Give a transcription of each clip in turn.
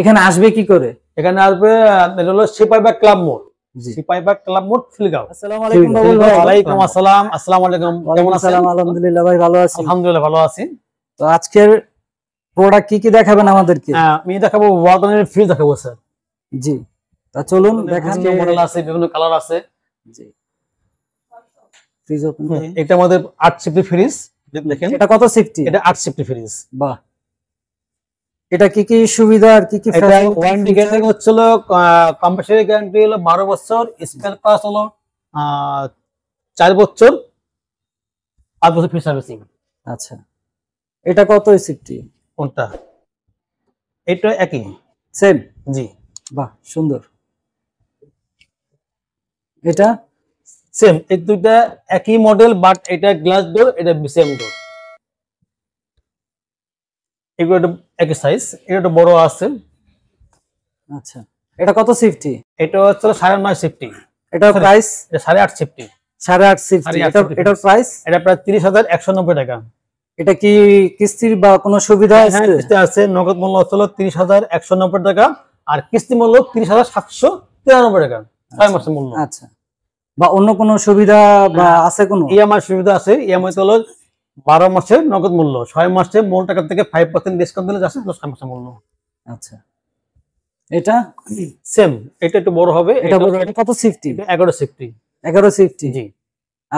এখানে আসবে কি করে এখানে আসবে হলো সিপাই বা ক্লাব মোড় কি কি দেখাবেন আমাদেরকে হ্যাঁ, আমি দেখাবো ফ্রিজ দেখাবো স্যার জি তা চলুন মডেল আছে বিভিন্ন কালার আছে এটা আমাদের ফ্রিজ দেখেন এটা কত সিফটি এটা 8 সেফটি ফ্রিজ বাহ এটা কি কি সুবিধা আর কি কি ওয়ারেন্টি গ্যারান্টি হচ্ছিল কম্পালসারি গ্যারান্টি হলো বারো বছর স্পেয়ার পাস হলো চার বছর আট বছর ফ্রি সার্ভিসিং আচ্ছা এটা কত সিটটি কোনটা এটা একই সেম জি বাহ সুন্দর এটা সেম এই দুইটা একই মডেল বাট এটা গ্লাস ডোর এটা সেম ডোর এগুলো একটু একই সাইজ এটা একটু বড় আছে আচ্ছা এটা কত সিফটি এটা হচ্ছে সাড়ে নয় সিফটি এটা প্রাইস সাড়ে সাড়ে আট সিফটি কি কিস্তির বা কোনো সুবিধা হ্যাঁ, আছে নগদ মূল্য হলো তিরিশ হাজার একশো নব্বই টাকা আর কিস্তি মূল্য তিরিশ হাজার সাতশো তিরানব্বই টাকা আচ্ছা। বা অন্য কোনো সুবিধা বা হ্যাঁ। আছে কোনো ইএমআই সুবিধা আছে ইএমআই হলো বারো মাসের নগদ মূল্য ছয় মাসে মূল টাকা থেকে ফাইভ পার্সেন্ট ডিসকাউন্ট দিলে যাচ্ছে ছয় মাসের মূল্য আচ্ছা এটা সেম এটা একটু বড় হবে এটা বড় এটা কত সিফটি এগারো সিফটি এগারো সিফটি জি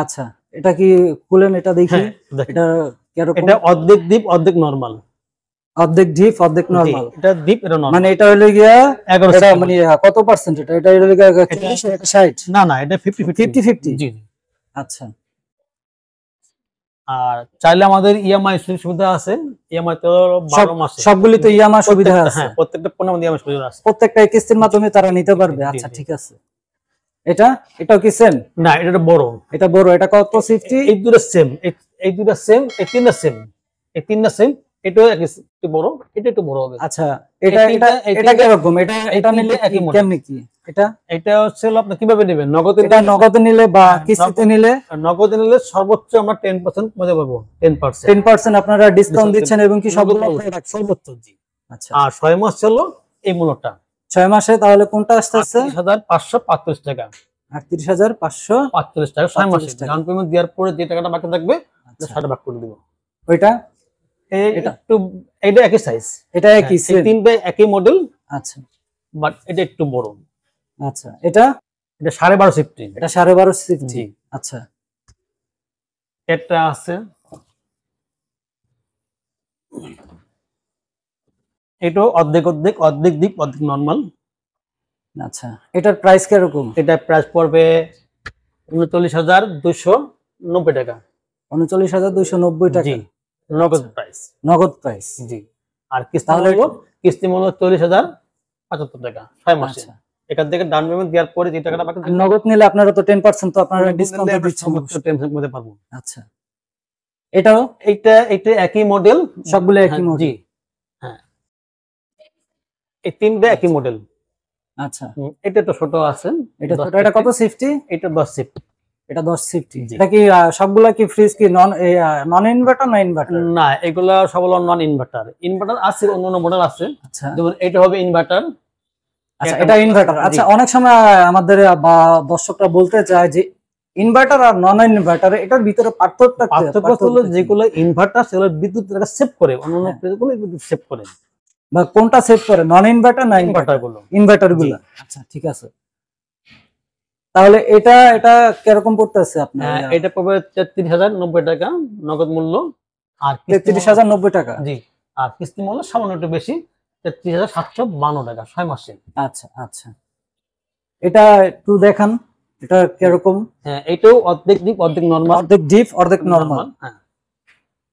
আচ্ছা এটা কি খুলেন এটা দেখি মানে মানে, হ্যাঁ, এটা এটা অর্ধেক দ্বীপ অর্ধেক নরমাল অর্ধেক দ্বীপ অর্ধেক নর্মাল এটা দ্বীপ এটা নরমাল মানে এটা হলো গিয়া 11 এটা মানে কত পার্সেন্ট এটা এটা হলো গিয়া 60 না না এটা 50 50 50 জি আচ্ছা আর চাইলে আমাদের ইএমআই e সুবিধা আছে ইয়ামা তো 12 মাস সবগুলি তো ইএমআই e সুবিধা আছে হ্যাঁ, প্রত্যেকটা পণ্য আমাদের e সুবিধা আছে প্রত্যেকটা কিস্তির মাধ্যমে তারা নিতে পারবে আচ্ছা ঠিক আছে এটা এটাও কি সেম না এটা বড় এটা বড় এটা কত সিফটি এই দুটো সেম এই দুটো সেম এই তিনটা সেম এই তিনটা সেম এটাও একটু বড় এটা একটু বড় হবে আচ্ছা এটা এটা এটা কিরকম এটা এটা নিলে কেমনি কি এটা এটা হচ্ছে আপনি কিভাবে নেবেন নগদ এটা হ্যাঁ, নগদ নিলে বা হ্যাঁ, কিস্তিতে নিলে নগদ নিলে সর্বোচ্চ আমরা 10% মজা পাবো 10% 10% আপনারা ডিসকাউন্ট দিচ্ছেন এবং কি সবগুলো সর্বোচ্চ জি আচ্ছা আর 6 মাস চলো এই মূল্যটা 6 মাসে তাহলে কোনটা আসছে 38535 টাকা 38535 টাকা 6 মাসে ডাউন পেমেন্ট দেওয়ার পরে যে টাকাটা বাকি থাকবে আচ্ছা। সেটা ভাগ করে দিব ওইটা এটা একটু এটা হ্যাঁ, একই সাইজ এটা একই তিনটা একই মডেল আচ্ছা বাট এটা একটু বড় আচ্ছা এটা এটা সাড়ে বারো সিফটি এটা সাড়ে বারো সিফটি আচ্ছা এটা আছে এটা অর্ধেক অর্ধেক অর্ধেক দিক অর্ধেক নর্মাল আচ্ছা এটার প্রাইস কিরকম এটা প্রাইস পড়বে উনচল্লিশ হাজার দুশো নব্বই টাকা উনচল্লিশ হাজার দুশো নব্বই টাকা নগদ প্রাইস আচ্ছা, নগদ প্রাইস জি আর কিস্তি মূল্য কিস্তি মূল্য চল্লিশ হাজার পঁচাত্তর টাকা ছয় মাসে আচ্ছা। এখান থেকে ডাউন দেওয়ার পরে যে নগদ নিলে আপনারা তো 10% তো মধ্যে পাবো আচ্ছা এটাও এইটা একই মডেল সবগুলো একই মডেল হ্যাঁ, হ্যাঁ এই একই মডেল আচ্ছা, আচ্ছা। এটা তো ছোট আছে এটা ছোট এটা কত 50 এটা 10 50 এটা 10 সিফটি এটা কি সবগুলা কি ফ্রিজ কি নন নন ইনভার্টার না ইনভার্টার না এগুলা সব নন ইনভার্টার ইনভার্টার আছে অন্য অন্য মডেল আছে আচ্ছা এটা হবে ইনভার্টার আচ্ছা এটা ইনভার্টার আচ্ছা অনেক সময় আমাদের দর্শকরা বলতে চায় যে ইনভার্টার আর নন ইনভার্টার এটার ভিতরে পার্থক্য পার্থক্য হলো যেগুলো ইনভার্টার সেগুলো বিদ্যুৎ সেভ করে অন্য অন্য বিদ্যুৎ হ্যাঁ। সেভ করে বা কোনটা সেভ করে নন ইনভার্টার না ইনভার্টার গুলো ইনভার্টার গুলো আচ্ছা ঠিক আছে তাহলে এটা এটা কিরকম পড়তেছে আপনার হ্যাঁ, এটা পড়বে তেত্রিশ হাজার নব্বই টাকা নগদ মূল্য আর তেত্রিশ হাজার নব্বই টাকা জি আর কিস্তি মূল্য সামান্য একটু বেশি তেত্রিশ হাজার সাতশো টাকা ছয় মাসে আচ্ছা আচ্ছা এটা একটু দেখান এটা কিরকম হ্যাঁ এটাও অর্ধেক ডিপ অর্ধেক নর্মাল অর্ধেক ডিপ অর্ধেক নর্মাল হ্যাঁ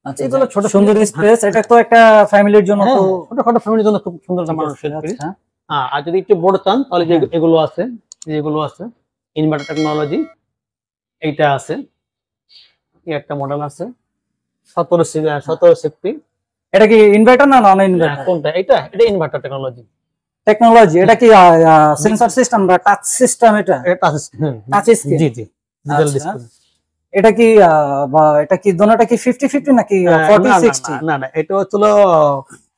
আচ্ছা এটা আচ্ছা। ছোট সুন্দর স্পেস হ্যাঁ। এটা তো একটা ফ্যামিলির জন্য হ্যাঁ, তো ছোট ফ্যামিলির জন্য খুব সুন্দর আছে আচ্ছা, আচ্ছা। আর যদি একটু বড় চান তাহলে যে এগুলো আছে যেগুলো আছে ইনভার্টার টেকনোলজি এইটা আছে একটা মডেল আছে সতেরো সতেরো সিফটি এটা কি ইনভার্টার না নন ইনভার্টার কোনটা এটা এটা ইনভার্টার টেকনোলজি টেকনোলজি এটা কি সেন্সর সিস্টেম বা টাচ সিস্টেম এটা টাচ টাচ স্ক্রিন জি জি ডিজিটাল ডিসপ্লে এটা কি এটা কি দোনাটা কি 50 50 নাকি 40 60 না না এটা হচ্ছিল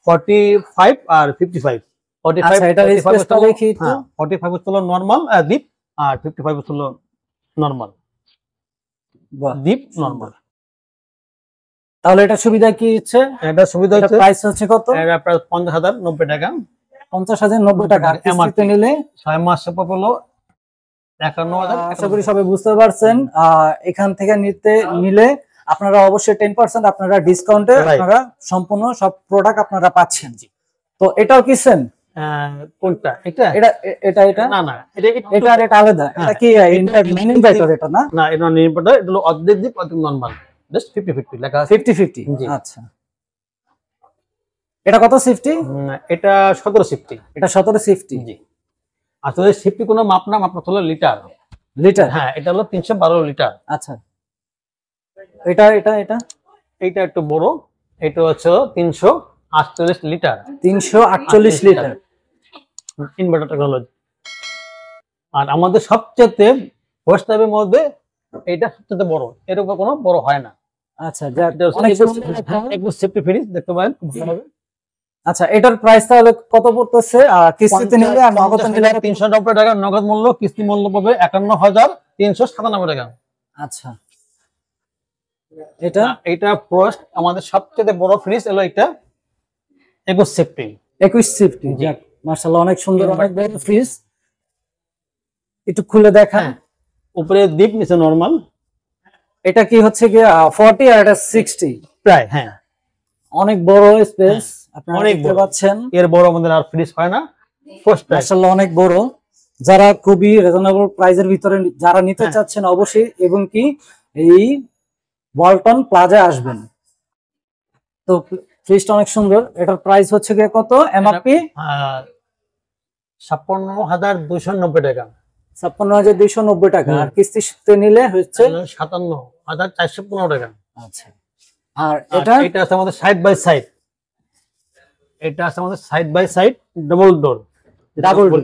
45 আর 55 45 আচ্ছা, এটা স্পেসটা দেখি 45 হচ্ছিল নরমাল হ্যাঁ, ডিপ আর ফিফটি ফাইভ হলো নর্মাল ডিপ নর্মাল তাহলে এটা সুবিধা কি হচ্ছে এটা সুবিধা হচ্ছে প্রাইস হচ্ছে কত এটা প্রায় 50090 হাজার নব্বই টাকা পঞ্চাশ হাজার নব্বই টাকা এমআরপিতে নিলে ছয় মাস হলো 51000 আশা করি সবাই বুঝতে পারছেন এখান থেকে নিতে নিলে আপনারা অবশ্যই 10% আপনারা ডিসকাউন্টে আপনারা সম্পূর্ণ সব প্রোডাক্ট আপনারা পাচ্ছেন জি তো এটাও কি সেম কোনটা এটা এটা এটা এটা না না এটা এটা আলাদা হ্যাঁ। এটা কি ইনভার্টার এটা না না এটা আচ্ছা এটা কত সিফটি এটা 17 সিফটি এটা 17 সিফটি জি আসলে সিফটি কোনো মাপ না মাপ হলো লিটার লিটার হ্যাঁ এটা হলো 312 লিটার আচ্ছা এটা এটা এটা এটা একটু বড় এটা হচ্ছে 300 আটচল্লিশ লিটার তিনশো আটচল্লিশ লিটার ইনভার্টার টেকনোলজি আর আমাদের সবচেয়ে হোস্ট মধ্যে এটা সবচেয়ে বড় এর উপর কোনো বড় হয় না আচ্ছা, আচ্ছা, এটার প্রাইস কত পড়তেছে কিস্তিতে নিলে আর নগদ মূল্য কিস্তি মূল্য পাবে 51397 টাকা আচ্ছা এটা এটা আমাদের সবচেয়ে বড় ফ্রিজ এলো এটা একুশ সেফটি একুশ সেফটি যাক মার্শাল্লাহ অনেক সুন্দর হ্যাঁ। অনেক বড় ফ্রিজ একটু খুলে দেখা হ্যাঁ। উপরে ডিপ নিচে নরমাল এটা কি হচ্ছে কি 40 আর এটা 60 প্রায় হ্যাঁ অনেক বড় স্পেস হ্যাঁ। আপনারা দেখতে পাচ্ছেন এর বড় আমাদের আর ফ্রিজ হয় না ফার্স্ট মাশাআল্লাহ অনেক বড় যারা খুবই রিজনেবল প্রাইজের ভিতরে যারা নিতে চাচ্ছেন অবশ্যই এবং কি এই ওয়ালটন প্লাজা আসবেন তো ফ্রিজটা অনেক সুন্দর এটার প্রাইস হচ্ছে গিয়ে কত এমআরপি ছাপ্পান্ন হাজার দুশো নব্বই টাকা ছাপ্পান্ন হাজার দুইশো নব্বই টাকা আর কিস্তিতে নিলে হচ্ছে সাতান্ন হাজার চারশো পনেরো টাকা আচ্ছা আর এটা এটা আছে আমাদের সাইড বাই সাইড এটা আছে আমাদের side by side double door double door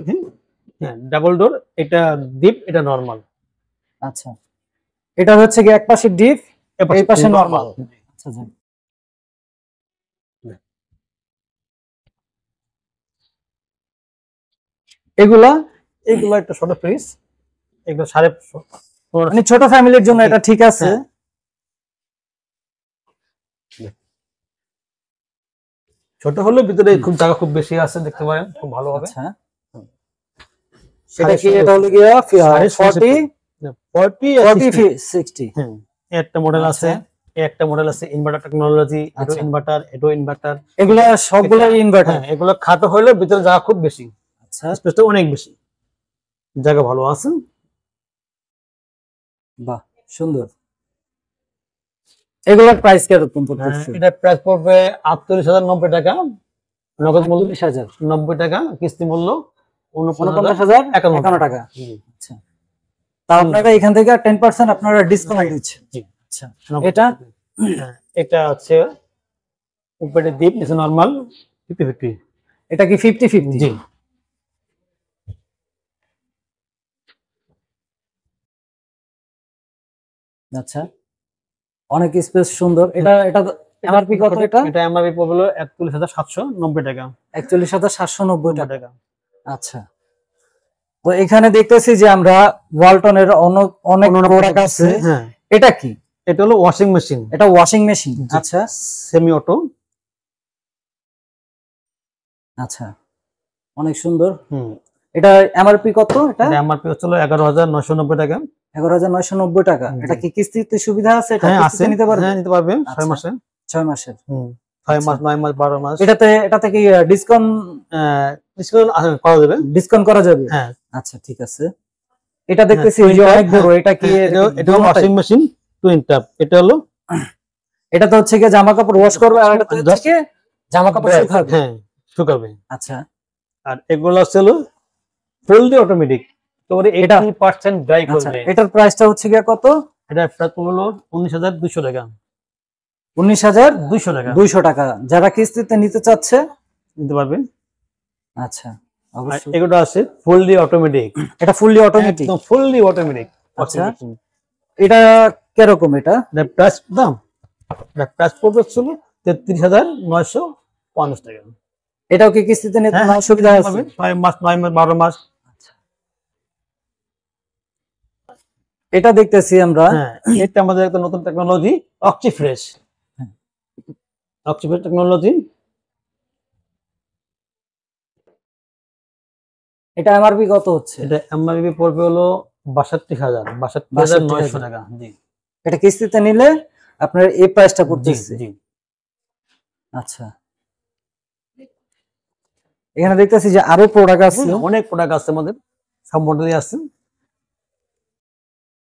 হ্যাঁ ডাবল ডোর এটা ডিপ এটা নরমাল আচ্ছা এটা হচ্ছে কি এক পাশে ডিপ এই পাশে নরমাল আচ্ছা এগুলা এগুলা একটা ছোট ফ্রিজ এগুলো সাড়ে মানে ছোট ফ্যামিলির জন্য এটা ঠিক হ্যাঁ। আছে ছোট ভিতরে খুব খুব বেশি আছে দেখতে পারেন খুব ভালো হবে আচ্ছা। সেটা কি এটা হলো গিয়া 40 হ্যাঁ, একটা মডেল আচ্ছা। আছে একটা মডেল আছে ইনভার্টার টেকনোলজি ইনভার্টার এটো ইনভার্টার এগুলা সবগুলা ইনভার্টার হ্যাঁ, এগুলো খাতে হলো ভিতরে যাওয়া খুব বেশি আচ্ছা, স্পেসটা অনেক বেশি জায়গা ভালো আছে বাহ সুন্দর এগুলোর প্রাইস কিরকম হ্যাঁ, পড়তেছে এটা প্রাইস পড়বে 48090 টাকা নগদ মূল্য 20000 90 টাকা কিস্তি মূল্য 49051 টাকা আচ্ছা তা আপনারা এখান থেকে 10% আপনারা ডিসকাউন্ট হ্যাঁ, দিচ্ছেন জি আচ্ছা, আচ্ছা এটা এটা হচ্ছে উপরে দ্বীপ নিচে নরমাল 50 50 এটা কি 50 50 জি আচ্ছা অনেক স্পেস সুন্দর এটা এটা এমআরপি কত এটা এটা এমআরপি পড়লো 41790 টাকা 41790 টাকা আচ্ছা তো এখানে দেখতেছি যে আমরা ওয়ালটনের অনেক অনেক প্রোডাক্ট আছে হ্যাঁ। এটা কি এটা হলো ওয়াশিং মেশিন এটা ওয়াশিং মেশিন আচ্ছা সেমি অটো আচ্ছা অনেক সুন্দর হুম এটা এমআরপি কত এটা এমআরপি হচ্ছে 11990 টাকা এগারো হাজার নয়শো নব্বই টাকা এটা কি কিস্তিতে সুবিধা আছে হ্যাঁ, নিতে পারবে হ্যাঁ, নিতে পারবে ছয় আচ্ছা। মাসে ছয় মাসের ছয় আচ্ছা। মাস বারো মাস এটাতে ডিসকাউন্ট হ্যাঁ, করা যাবে আচ্ছা, ঠিক আছে এটা দেখতেছি অনেক বড় এটা কি এটা ওয়াশিং মেশিন এটা হলো এটা তো হচ্ছে কি জামা কাপড় ওয়াশ করবে আর এটা জামা কাপড় শুকাবে শুকাবে আচ্ছা আর এগুলো হচ্ছে হলো অটোমেটিক তোরে 80% ড্রাই করবে এটার প্রাইস হলো 19200 যারা কিস্তিতে নিতে চাচ্ছে নিতে পারবেন আচ্ছা অবশ্যই অটোমেটিক এটা ফুললি অটোমেটিক একদম ফুললি অটোমেটিক আচ্ছা এটা কিরকম এটা প্রাইস দাম প্রাইস পড়বে ছিল 33950 টাকা এটাও কি কিস্তিতে নিতে হ্যাঁ, হ্যাঁ, সুবিধা আছে 6 মাস এটা দেখতেছি আমরা হ্যাঁ, এটা আমাদের একটা নতুন technology oxy fresh fresh technology এটা এমআরপি কত হচ্ছে এটা এমআরপি পড়বে হলো 62000 হাজার হাজার টাকা জি এটা কিস্তিতে নিলে আপনার এই প্রাইসটা পড়ছে জি আচ্ছা এখানে দেখতেছি যে আরো প্রোডাক্ট আছে অনেক প্রোডাক্ট আছে আমাদের সম্পূর্ণ আছে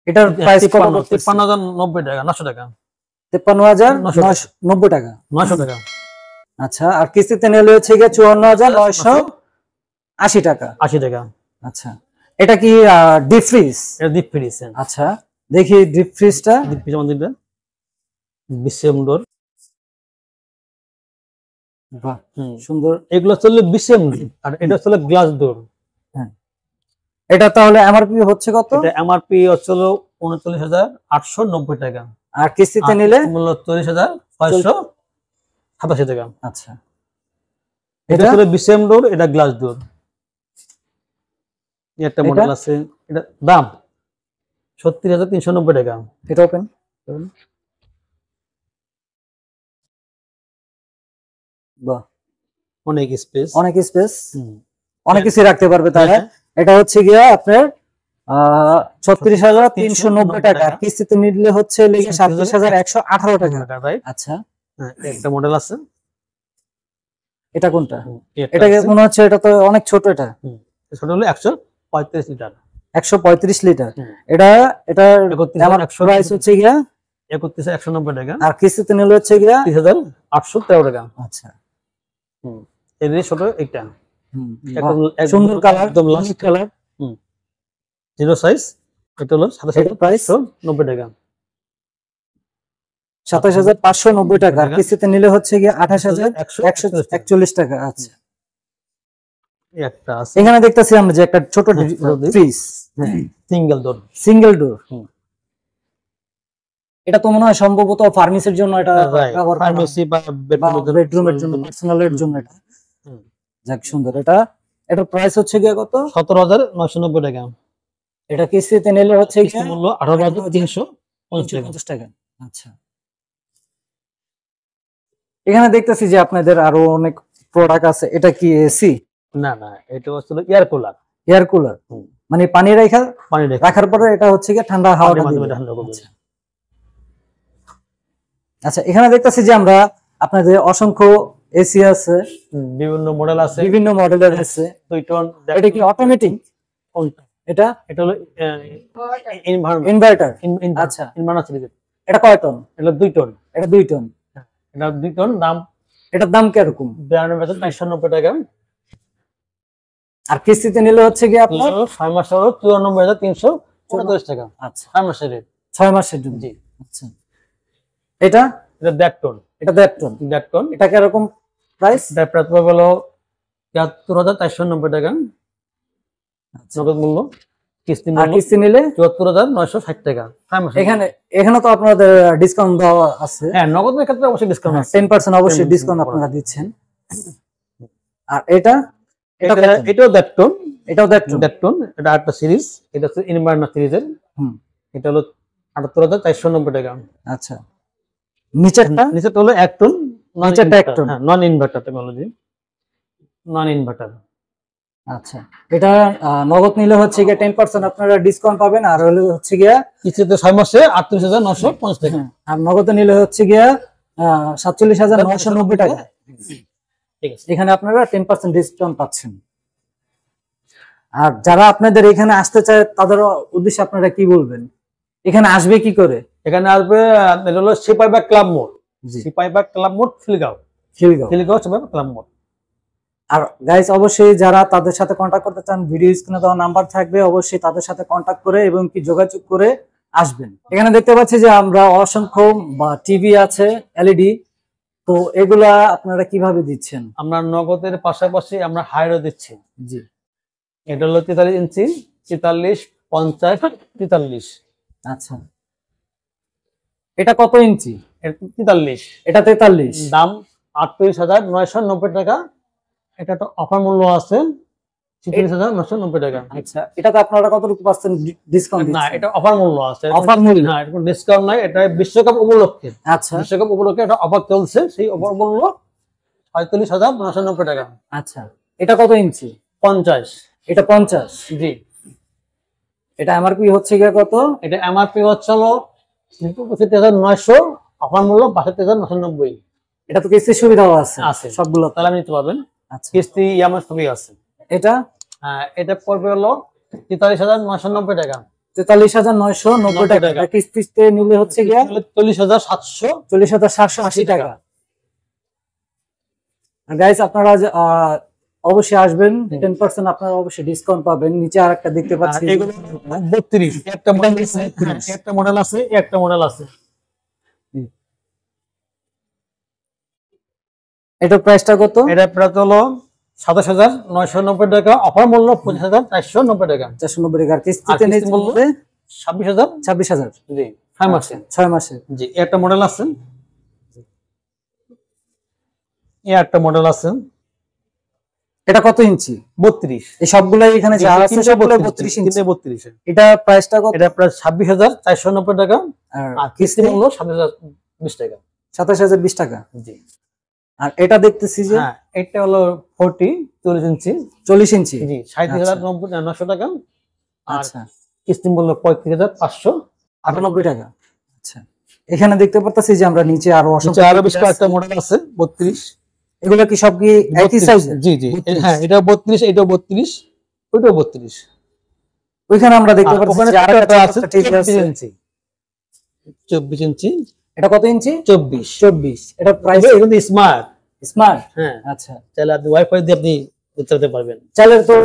এটার প্রাইস কত 53090 টাকা 900 টাকা 53990 টাকা 900 টাকা আচ্ছা আর কিস্তিতে নিলে হচ্ছে গিয়ে 54980 টাকা 80 টাকা আচ্ছা এটা কি ডিপ ফ্রিজ এটা ডিপ ফ্রিজ হ্যাঁ। আচ্ছা দেখি ডিপ ফ্রিজটা ডিপ ফ্রিজ আমাদের দিবেন বিসেমডোর বাহ সুন্দর এগুলো চললে বিসেম আর এটা চললে গ্লাস ডোর এটা তাহলে এমআরপি হচ্ছে কত এটা এমআরপি হচ্ছিল 39890 টাকা আর কিস্তিতে নিলে মূল্য 44587 টাকা আচ্ছা এটা হলো বিসেম ডোর এটা গ্লাস ডোর একটা মডেল আছে এটা দাম 36390 টাকা এটা ওপেন বাহ অনেক স্পেস অনেক স্পেস অনেক কিছু রাখতে পারবে তাহলে হ্যাঁ। এটা হচ্ছে গিয়া আপনার ছত্রিশ হাজার তিনশো নব্বই টাকা কিস্তিতে নিলে হচ্ছে সাতত্রিশ হাজার একশো আঠারো টাকা আচ্ছা হ্যাঁ, একটা মডেল আছে এটা কোনটা এটাকে মনে হচ্ছে এটা তো অনেক ছোট এটা ছোট হলো একশো পঁয়ত্রিশ লিটার একশো পঁয়ত্রিশ লিটার এটা এটা আমার একশো প্রাইস হচ্ছে গিয়া একত্রিশ একশো নব্বই টাকা আর কিস্তিতে নিলে হচ্ছে গিয়া তিরিশ হাজার আটশো তেরো টাকা আচ্ছা হুম এর ছোট এটা সুন্দর কালার একদম লাস্ট কালার জিরো সাইজ এটা হলো সাতাশ প্রাইস নব্বই টাকা সাতাশ হাজার পাঁচশো নব্বই টাকা কিস্তিতে নিলে হচ্ছে গিয়ে আঠাশ হাজার একশো একচল্লিশ টাকা আচ্ছা। এখানে দেখতেছি আমরা যে একটা ছোট fridge single door single door এটা তো মনে হয় সম্ভবত ফার্মেসির জন্য এটা ফার্মেসি বা বেডরুমের জন্য পার্সোনালের জন্য এটা যাক সুন্দর এটা এটার প্রাইস হচ্ছে গিয়ে কত সতেরো হাজার নয়শো নব্বই টাকা এটা কিস্তিতে নিলে হচ্ছে মূল্য আঠারো হাজার তিনশো পঞ্চাশ টাকা আচ্ছা এখানে দেখতেছি যে আপনাদের আরো অনেক প্রোডাক্ট আছে এটা কি এসি না না এটা আসলে এয়ার কুলার এয়ার কুলার মানে পানি রাখা পানি রাখার পরে এটা হচ্ছে কি ঠান্ডা হাওয়া ঠান্ডা আচ্ছা।, আচ্ছা এখানে দেখতেছি যে আমরা আপনাদের অসংখ্য এসি আছে বিভিন্ন মডেল আছে বিভিন্ন মডেলের আছে দুই টন এটা কি অটোমেটিক এটা এটা হলো ইনভার্টার আচ্ছা ইনভার্টার এটা কয় টন এটা দুই টন এটা দুই টন হ্যাঁ, এটা দুই টন দাম এটার দাম কিরকম বিরানব্বই হাজার চারশো নব্বই টাকা আর কিস্তিতে নিলে হচ্ছে কি আপনার ছয় মাস হলো চুরানব্বই হাজার তিনশো চৌত্রিশ টাকা আচ্ছা ছয় মাসের রেট ছয় মাসের জন্য জি আচ্ছা এটা এটা দেড় টন এটা দেড় টন দেড় টন এটা কিরকম প্রাইস দেড় প্রাইস পাবে হলো তিয়াত্তর হাজার চারশো নব্বই টাকা আচ্ছা। নগদ মূল্য কিস্তি আর কিস্তি নিলে চুয়াত্তর হাজার নয়শো ষাট টাকা এখানে এখানে তো আপনাদের ডিসকাউন্ট দেওয়া আছে হ্যাঁ নগদের ক্ষেত্রে অবশ্যই ডিসকাউন্ট হ্যাঁ, আছে টেন পার্সেন্ট অবশ্যই ডিসকাউন্ট আপনারা দিচ্ছেন আর এটা এটা এটাও দেড় টন এটাও দেড় টন দেড় টন এটা আটটা সিরিজ এটা হচ্ছে ইনভার্নার সিরিজের হুম এটা হলো আটাত্তর হাজার চারশো নব্বই টাকা আচ্ছা নিচেরটা নিচেরটা হলো এক টন নিচেরটা এক ton non inverter technology non inverter আচ্ছা এটা নিলে হচ্ছে গিয়ে টেন পার্সেন্ট আপনারা পাবেন আর হচ্ছে মাসে হাজার নশো হ্যাঁ, আর নিলে হচ্ছে সাতচল্লিশ হাজার নশো নব্বই টাকা ঠিক এখানে আপনারা টেন পার্সেন্ট ডিসকাউন্ট পাচ্ছেন আর যারা আপনাদের এখানে আসতে চায় তাদের উদ্দেশ্যে আপনারা কি বলবেন এখানে আসবে কি করে এখানে আসবে হলো সিপাই বা ক্লাব মোড় সিপাই বা ক্লাব মোড় খিলগাঁও খিলগাঁও খিলগাঁও সিপাই ক্লাব মোড় আর গাইস অবশ্যই যারা তাদের সাথে কন্ট্যাক্ট করতে চান ভিডিও স্ক্রিনে দেওয়া নাম্বার থাকবে অবশ্যই তাদের সাথে কন্ট্যাক্ট করে এবং কি যোগাযোগ করে আসবেন এখানে দেখতে পাচ্ছি যে আমরা অসংখ্য বা টিভি আছে এলইডি তো এগুলা আপনারা কিভাবে দিচ্ছেন আমরা নগদের পাশাপাশি আমরা হায়ারও দিচ্ছি জি এটা হলো তেতাল্লিশ ইঞ্চি তেতাল্লিশ পঞ্চাশ তেতাল্লিশ আচ্ছা এটা কত ইঞ্চি তেতাল্লিশ এটা তেতাল্লিশ দাম আটত্রিশ হাজার নয়শো নব্বই টাকা এটা তো অফার মূল্য আছে ছিচল্লিশ হাজার নয়শো নব্বই টাকা আচ্ছা এটাতে আপনারা কতটুকু পাচ্ছেন ডিসকাউন্ট না এটা অফার আছে অফার মূল্য হ্যাঁ এটা ডিসকাউন্ট নাই এটা বিশ্বকাপ উপলক্ষে আচ্ছা বিশ্বকাপ উপলক্ষে একটা অফার চলছে সেই অফার মূল্য হাজার নয়শো নব্বই টাকা আচ্ছা এটা কত ইঞ্চি পঞ্চাশ এটা পঞ্চাশ জি এটা এমআরপি হচ্ছে গিয়ে কত এটা এমআরপি হচ্ছে হলো পঁচিশ হাজার নয়শো অফার মূল্য বাষট্টি হাজার নশো নব্বই এটা তো কিস্তির সুবিধাও আছে আছে সবগুলো তাহলে আপনি নিতে পারবেন আচ্ছা। কিস্তি ইয়ামের সবই আছে এটা হ্যাঁ, এটা পড়বে হলো তেতাল্লিশ হাজার নয়শো নব্বই টাকা তেতাল্লিশ হাজার নয়শো নব্বই টাকা কিস্তিতে নিলে হচ্ছে গিয়ে চল্লিশ হাজার সাতশো চল্লিশ হাজার সাতশো আশি টাকা গাইজ আপনারা অবশ্যই আসবেন টেন পার্সেন্ট আপনারা অবশ্যই ডিসকাউন্ট পাবেন নিচে আরেকটা দেখতে পাচ্ছি বত্রিশ একটা মডেল হ্যাঁ, আছে একটা মডেল আছে একটা মডেল আছে এটার প্রাইসটা কত এটা প্রায় হলো সাতাশ হাজার নয়শো নব্বই টাকা অফার মূল্য পঁচিশ হাজার চারশো নব্বই টাকা চারশো নব্বই টাকা কিস্তিতে মূল্য ছাব্বিশ হাজার ছাব্বিশ হাজার জি ছয় মাসে আচ্ছা, ছয় মাসে জি একটা মডেল আছে একটা মডেল আছে এটা কত ইঞ্চি বত্রিশ এই সবগুলাই এখানে এটা প্রাইসটা কত এটা প্রায় 26490 টাকা কিস্তি মূল্য টাকা টাকা জি আর এটা দেখতেছি যে হ্যাঁ, এটা হলো 40 40 ইঞ্চি চল্লিশ ইঞ্চি জি আচ্ছা। নশো টাকা আচ্ছা কিস্তি মূল্য আটানব্বই টাকা আচ্ছা এখানে দেখতে পারতাছি যে আমরা নিচে আরো অসংখ্য আরো বেশ কয়েকটা মডেল আছে বত্রিশ এগুলা কি সব কি একই সাইজ জি জি হ্যাঁ এটা 32 এটা 32 ওটা 32 ওইখানে আমরা দেখতে পাচ্ছি যে আরেকটা আছে 24 ইঞ্চি 24 ইঞ্চি এটা কত ইঞ্চি 24 24 এটা প্রাইস এটা স্মার্ট স্মার্ট হ্যাঁ আচ্ছা তাহলে আপনি ওয়াইফাই দিয়ে আপনি করতে পারবেন চলে তো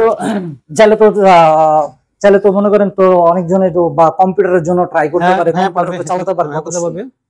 চলে তো চলে তো মনে করেন তো অনেকজনে তো বা কম্পিউটারের জন্য ট্রাই করতে হ্যাঁ, পারে হ্যাঁ পারবে চালাতে পারবে করতে হ্যাঁ, পারবে